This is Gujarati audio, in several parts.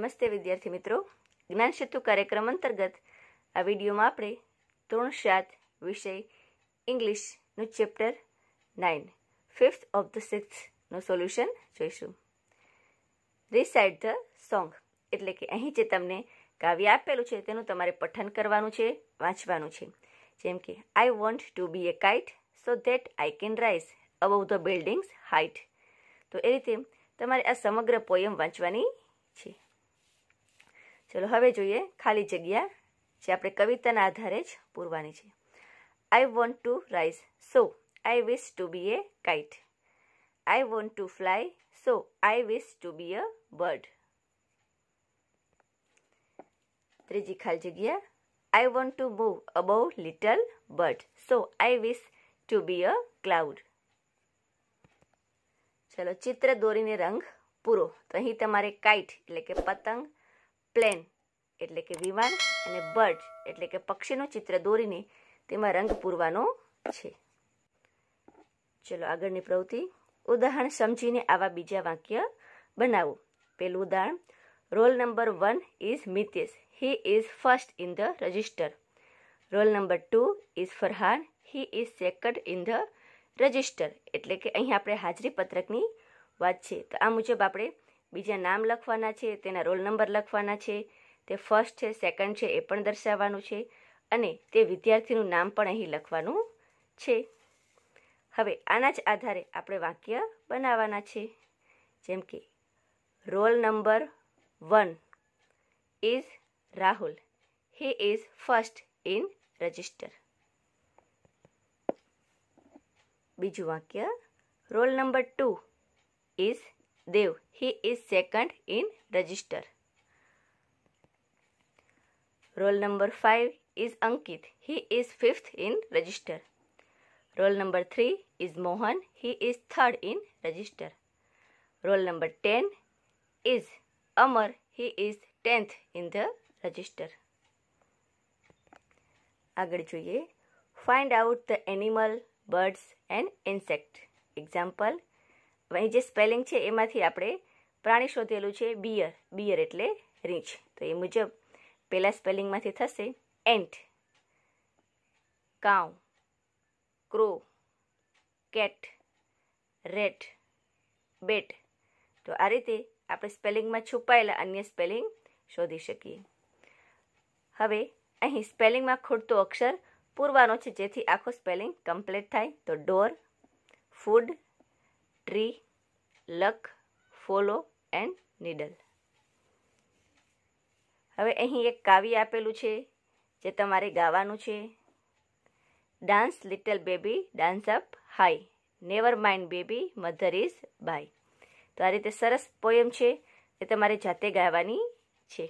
નમસ્તે વિદ્યાર્થી મિત્રો જ્ઞાન સેતુ કાર્યક્રમ અંતર્ગત આ વિડીયોમાં આપણે ત્રણ સાત વિષય ઇંગ્લિશનું chapter nine fifth of the સિક્સનું સોલ્યુશન જોઈશું રિસાઇડ ધ સોંગ એટલે કે અહીં જે તમને કાવ્ય આપેલું છે તેનું તમારે પઠન કરવાનું છે વાંચવાનું છે જેમ કે I want to be a kite so that I can rise above the buildings height તો એ રીતે તમારે આ સમગ્ર પોયમ વાંચવાની છે ચલો હવે જોઈએ ખાલી જગ્યા જે આપણે કવિતાના આધારે જ પૂરવાની છે I want to rise so I wish to be a kite I want to fly so I wish to be a bird ત્રીજી ખાલી જગ્યા I want to move above little bird so I wish to be a cloud ચલો ચિત્ર દોરીને રંગ પૂરો તો અહીં તમારે કાઇટ એટલે કે પતંગ પ્લેન એટલે કે વિમાન અને બર્ડ એટલે કે પક્ષીનું ચિત્ર દોરીને તેમાં રંગ પૂરવાનો છે ચલો આગળની પ્રવૃત્તિ ઉદાહરણ સમજીને આવા બીજા વાક્ય બનાવો પહેલું ઉદાહરણ roll number one is Mitesh he is first in the register roll number two is Farhan he is second in the register એટલે કે અહીં આપણે હાજરી પત્રકની વાત છે તો આ મુજબ આપણે બીજા નામ લખવાના છે તેના રોલ નંબર લખવાના છે તે ફર્સ્ટ છે સેકન્ડ છે એ પણ દર્શાવવાનું છે અને તે વિદ્યાર્થીનું નામ પણ અહીં લખવાનું છે હવે આના જ આધારે આપણે વાક્ય બનાવવાના છે જેમ કે roll number one is Rahul he is first in register બીજું વાક્ય roll number two is Dev. He is second in register. Roll number 5 is Ankit. He is fifth in register. Roll number 3 is Mohan. He is third in register. Roll number 10 is Amar. He is 10th in the register. આગળ જોઈએ find out the animal birds and insect example અહીં જે સ્પેલિંગ છે એમાંથી આપણે પ્રાણી શોધેલું છે બિયર બિયર એટલે રીંછ તો એ મુજબ પેલા સ્પેલિંગમાંથી થશે ant cow crow cat rat bat તો આ રીતે આપણે સ્પેલિંગમાં છુપાયેલા અન્ય સ્પેલિંગ શોધી શકીએ હવે અહીં સ્પેલિંગમાં ખૂટતો અક્ષર પૂરવાનો છે જેથી આખો સ્પેલિંગ કમ્પ્લીટ થાય તો door food tree luck follow and needle હવે અહીં એક કાવ્ય આપેલું છે જે તમારે ગાવાનું છે dance little baby dance up high never mind baby mother is by તો આ રીતે સરસ પોયમ છે એ તમારે જાતે ગાવાની છે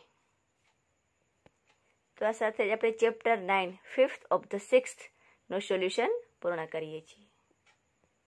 તો આ સાથે જ આપણે chapter nine fifth of the sixth નું સોલ્યુશન પૂર્ણ કરીએ છીએ